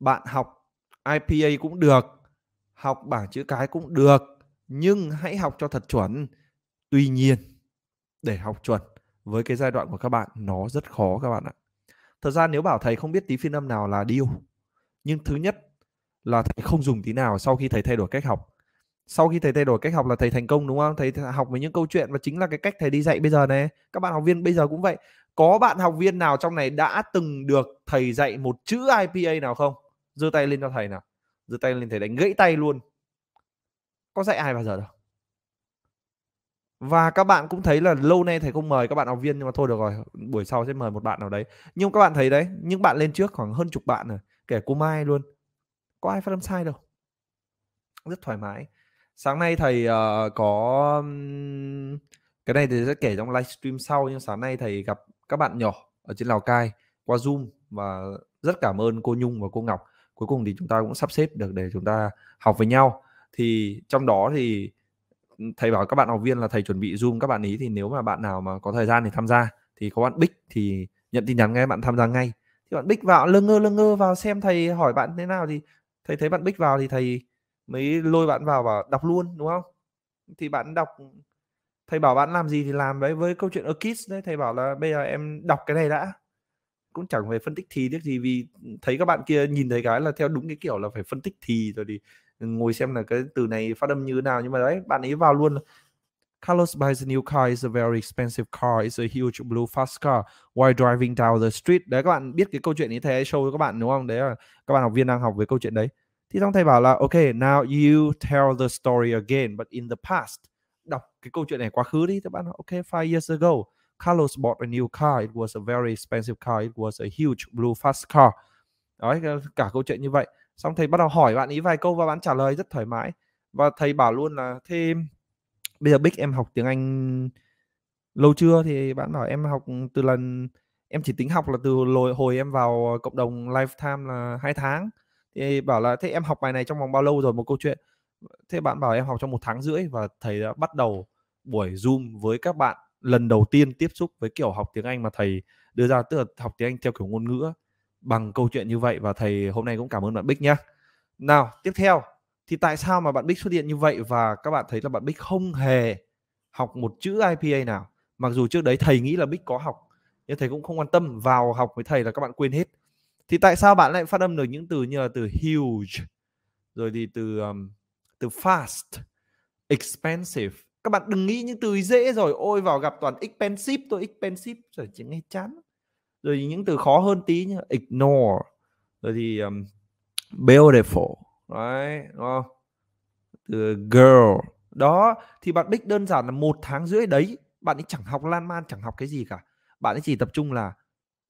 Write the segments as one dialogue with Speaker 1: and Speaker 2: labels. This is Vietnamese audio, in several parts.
Speaker 1: bạn học IPA cũng được học bảng chữ cái cũng được nhưng hãy học cho thật chuẩn tuy nhiên để học chuẩn với cái giai đoạn của các bạn nó rất khó các bạn ạ thật ra nếu bảo thầy không biết tí phiên âm nào là điều nhưng thứ nhất là thầy không dùng tí nào sau khi thầy thay đổi cách học sau khi thầy thay đổi cách học là thầy thành công đúng không thầy học với những câu chuyện và chính là cái cách thầy đi dạy bây giờ này các bạn học viên bây giờ cũng vậy có bạn học viên nào trong này đã từng được thầy dạy một chữ ipa nào không giơ tay lên cho thầy nào giơ tay lên thầy đánh gãy tay luôn có dạy ai bao giờ đâu và các bạn cũng thấy là lâu nay thầy không mời các bạn học viên nhưng mà thôi được rồi buổi sau sẽ mời một bạn nào đấy nhưng các bạn thấy đấy những bạn lên trước khoảng hơn chục bạn rồi kể cô mai luôn có ai phát âm sai đâu rất thoải mái sáng nay thầy uh, có cái này thì sẽ kể trong livestream sau nhưng sáng nay thầy gặp các bạn nhỏ ở trên lào cai qua zoom và rất cảm ơn cô nhung và cô ngọc cuối cùng thì chúng ta cũng sắp xếp được để chúng ta học với nhau thì trong đó thì ừ, thầy bảo các bạn học viên là thầy chuẩn bị zoom các bạn ý thì nếu mà bạn nào mà có thời gian thì tham gia thì có bạn bích thì nhận tin nhắn ngay bạn tham gia ngay thì bạn bích vào lơ ngơ lơ ngơ vào xem thầy hỏi bạn thế nào thì thầy thấy bạn bích vào thì thầy mới lôi bạn vào và đọc luôn đúng không thì bạn đọc thầy bảo bạn làm gì thì làm đấy với câu chuyện ở kids đấy thầy bảo là bây giờ em đọc cái này đã cũng chẳng phải phân tích thì tiếc gì vì thấy các bạn kia nhìn thấy cái là theo đúng cái kiểu là phải phân tích thì rồi thì ngồi xem là cái từ này phát âm như thế nào nhưng mà đấy bạn ấy vào luôn là, Carlos buys a new car. is a very expensive car. It's a huge blue fast car. While driving down the street. Đấy các bạn biết cái câu chuyện ấy thầy show cho các bạn đúng không? Đấy là các bạn học viên đang học về câu chuyện đấy. Thì xong thầy bảo là ok now you tell the story again but in the past. Đọc cái câu chuyện này quá khứ đi. Các bạn nói, ok 5 years ago Carlos bought a new car. It was a very expensive car. It was a huge blue fast car. Đấy, cả câu chuyện như vậy. Xong thầy bắt đầu hỏi bạn ý vài câu và bạn trả lời rất thoải mái. Và thầy bảo luôn là Thêm, bây giờ Bích em học tiếng Anh lâu chưa thì bạn bảo em học từ lần em chỉ tính học là từ hồi, hồi em vào cộng đồng lifetime là hai tháng thì bảo là thế em học bài này trong vòng bao lâu rồi một câu chuyện thế bạn bảo em học trong một tháng rưỡi và thầy đã bắt đầu buổi zoom với các bạn lần đầu tiên tiếp xúc với kiểu học tiếng Anh mà thầy đưa ra tức là học tiếng Anh theo kiểu ngôn ngữ bằng câu chuyện như vậy và thầy hôm nay cũng cảm ơn bạn Bích nhé. Nào, tiếp theo thì tại sao mà bạn Bích xuất hiện như vậy và các bạn thấy là bạn Bích không hề học một chữ IPA nào. Mặc dù trước đấy thầy nghĩ là Bích có học nhưng thầy cũng không quan tâm vào học với thầy là các bạn quên hết. Thì tại sao bạn lại phát âm được những từ như là từ huge rồi thì từ um, từ fast, expensive các bạn đừng nghĩ những từ dễ rồi ôi vào gặp toàn expensive tôi expensive rồi chỉ nghe chán rồi những từ khó hơn tí nhá ignore rồi thì um, beautiful đấy đúng không từ girl đó thì bạn đích đơn giản là một tháng rưỡi đấy bạn ấy chẳng học lan man chẳng học cái gì cả bạn ấy chỉ tập trung là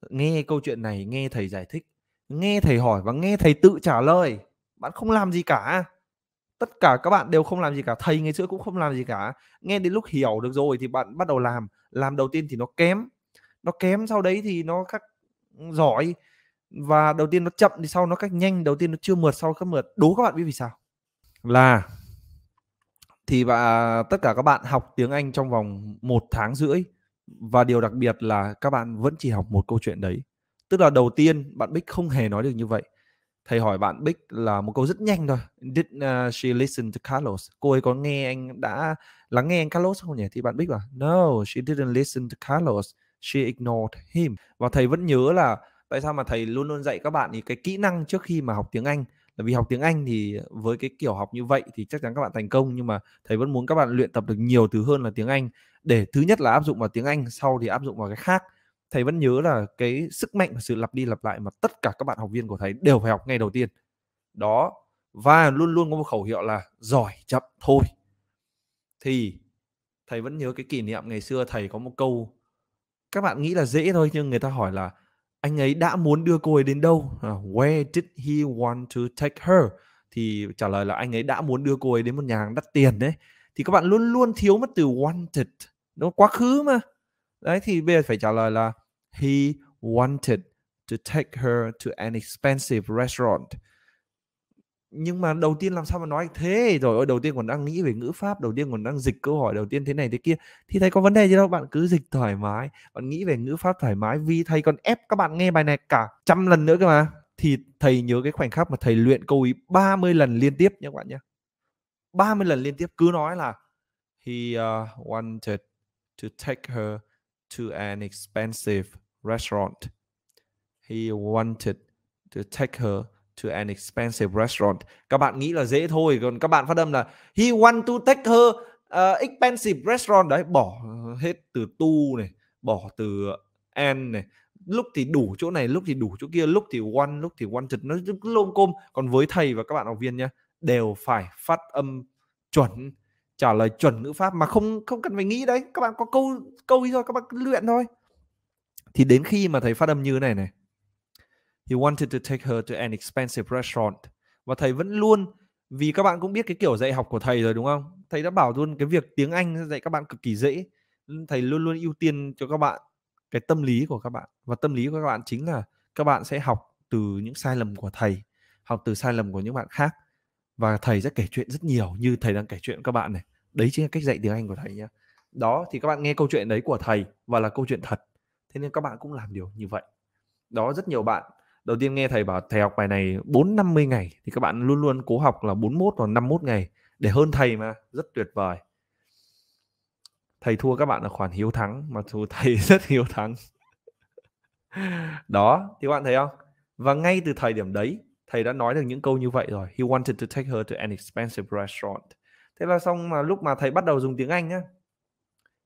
Speaker 1: nghe câu chuyện này nghe thầy giải thích nghe thầy hỏi và nghe thầy tự trả lời bạn không làm gì cả tất cả các bạn đều không làm gì cả thầy ngày xưa cũng không làm gì cả nghe đến lúc hiểu được rồi thì bạn bắt đầu làm làm đầu tiên thì nó kém nó kém sau đấy thì nó các ừ, giỏi và đầu tiên nó chậm thì sau nó cách nhanh đầu tiên nó chưa mượt sau các mượt đố các bạn biết vì sao là thì và tất cả các bạn học tiếng Anh trong vòng một tháng rưỡi và điều đặc biệt là các bạn vẫn chỉ học một câu chuyện đấy tức là đầu tiên bạn Bích không hề nói được như vậy thầy hỏi bạn Bích là một câu rất nhanh thôi did uh, she listen to Carlos cô ấy có nghe anh đã lắng nghe anh Carlos không nhỉ thì bạn Bích bảo no she didn't listen to Carlos she ignored him và thầy vẫn nhớ là tại sao mà thầy luôn luôn dạy các bạn thì cái kỹ năng trước khi mà học tiếng Anh là vì học tiếng Anh thì với cái kiểu học như vậy thì chắc chắn các bạn thành công nhưng mà thầy vẫn muốn các bạn luyện tập được nhiều thứ hơn là tiếng Anh để thứ nhất là áp dụng vào tiếng Anh sau thì áp dụng vào cái khác thầy vẫn nhớ là cái sức mạnh và sự lặp đi lặp lại mà tất cả các bạn học viên của thầy đều phải học ngay đầu tiên đó và luôn luôn có một khẩu hiệu là giỏi chậm thôi thì thầy vẫn nhớ cái kỷ niệm ngày xưa thầy có một câu các bạn nghĩ là dễ thôi nhưng người ta hỏi là anh ấy đã muốn đưa cô ấy đến đâu à, where did he want to take her thì trả lời là anh ấy đã muốn đưa cô ấy đến một nhà hàng đắt tiền đấy thì các bạn luôn luôn thiếu mất từ wanted nó quá khứ mà đấy thì bây giờ phải trả lời là He wanted to take her to an expensive restaurant. Nhưng mà đầu tiên làm sao mà nói thế rồi ơi đầu tiên còn đang nghĩ về ngữ pháp, đầu tiên còn đang dịch câu hỏi đầu tiên thế này thế kia thì thấy có vấn đề gì đâu, bạn cứ dịch thoải mái, bạn nghĩ về ngữ pháp thoải mái vì thầy còn ép các bạn nghe bài này cả trăm lần nữa cơ mà. Thì thầy nhớ cái khoảnh khắc mà thầy luyện câu ý 30 lần liên tiếp nhé các bạn nhé. 30 lần liên tiếp cứ nói là he uh, wanted to take her to an expensive restaurant. He wanted to take her to an expensive restaurant. Các bạn nghĩ là dễ thôi, còn các bạn phát âm là he want to take her uh, expensive restaurant đấy, bỏ hết từ tu này, bỏ từ an này, lúc thì đủ chỗ này, lúc thì đủ chỗ kia, lúc thì want, lúc thì wanted nó lôm côm. Còn với thầy và các bạn học viên nhá, đều phải phát âm chuẩn trả lời chuẩn ngữ pháp mà không không cần phải nghĩ đấy các bạn có câu câu đi thôi các bạn cứ luyện thôi thì đến khi mà thầy phát âm như này này he wanted to take her to an expensive restaurant và thầy vẫn luôn vì các bạn cũng biết cái kiểu dạy học của thầy rồi đúng không thầy đã bảo luôn cái việc tiếng anh dạy các bạn cực kỳ dễ thầy luôn luôn ưu tiên cho các bạn cái tâm lý của các bạn và tâm lý của các bạn chính là các bạn sẽ học từ những sai lầm của thầy học từ sai lầm của những bạn khác và thầy sẽ kể chuyện rất nhiều như thầy đang kể chuyện các bạn này đấy chính là cách dạy tiếng anh của thầy nhé đó thì các bạn nghe câu chuyện đấy của thầy và là câu chuyện thật thế nên các bạn cũng làm điều như vậy đó rất nhiều bạn đầu tiên nghe thầy bảo thầy học bài này bốn năm mươi ngày thì các bạn luôn luôn cố học là bốn 41 hoặc mốt ngày để hơn thầy mà rất tuyệt vời thầy thua các bạn ở khoản hiếu thắng mà dù thầy rất hiếu thắng đó thì các bạn thấy không và ngay từ thời điểm đấy thầy đã nói được những câu như vậy rồi he wanted to take her to an expensive restaurant thế là xong mà lúc mà thầy bắt đầu dùng tiếng anh nhá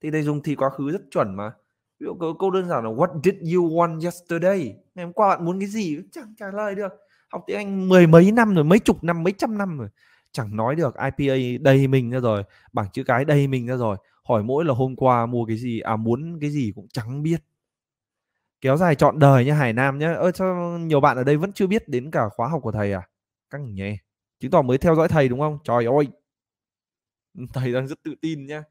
Speaker 1: thì thầy dùng thì quá khứ rất chuẩn mà ví dụ câu, câu đơn giản là what did you want yesterday ngày hôm qua bạn muốn cái gì chẳng trả lời được học tiếng anh mười mấy năm rồi mấy chục năm mấy trăm năm rồi chẳng nói được IPA đầy mình ra rồi bảng chữ cái đầy mình ra rồi hỏi mỗi là hôm qua mua cái gì à muốn cái gì cũng chẳng biết kéo dài trọn đời nha Hải Nam nhé. Ơ cho nhiều bạn ở đây vẫn chưa biết đến cả khóa học của thầy à? Căng nhỉ. Chứng tỏ mới theo dõi thầy đúng không? Trời ơi. Thầy đang rất tự tin nhá.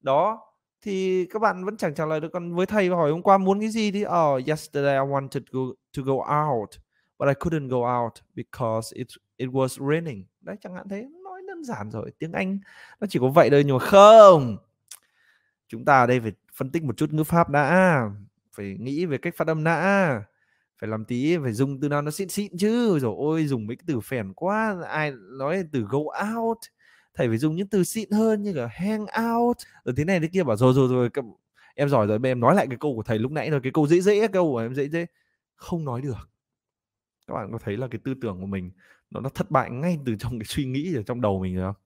Speaker 1: Đó thì các bạn vẫn chẳng trả lời được còn với thầy hỏi hôm qua muốn cái gì thì oh yesterday I wanted to go, to go out but I couldn't go out because it it was raining đấy chẳng hạn thế nói đơn giản rồi tiếng Anh nó chỉ có vậy thôi nhưng mà không chúng ta ở đây phải phân tích một chút ngữ pháp đã phải nghĩ về cách phát âm đã phải làm tí phải dùng từ nào nó xịn xịn chứ rồi ôi dùng mấy cái từ phèn quá ai nói từ go out thầy phải dùng những từ xịn hơn như là hang out rồi ừ, thế này thế kia bảo rồi rồi rồi em giỏi rồi em nói lại cái câu của thầy lúc nãy rồi cái câu dễ dễ câu của em dễ dễ không nói được các bạn có thấy là cái tư tưởng của mình nó nó thất bại ngay từ trong cái suy nghĩ ở trong đầu mình rồi không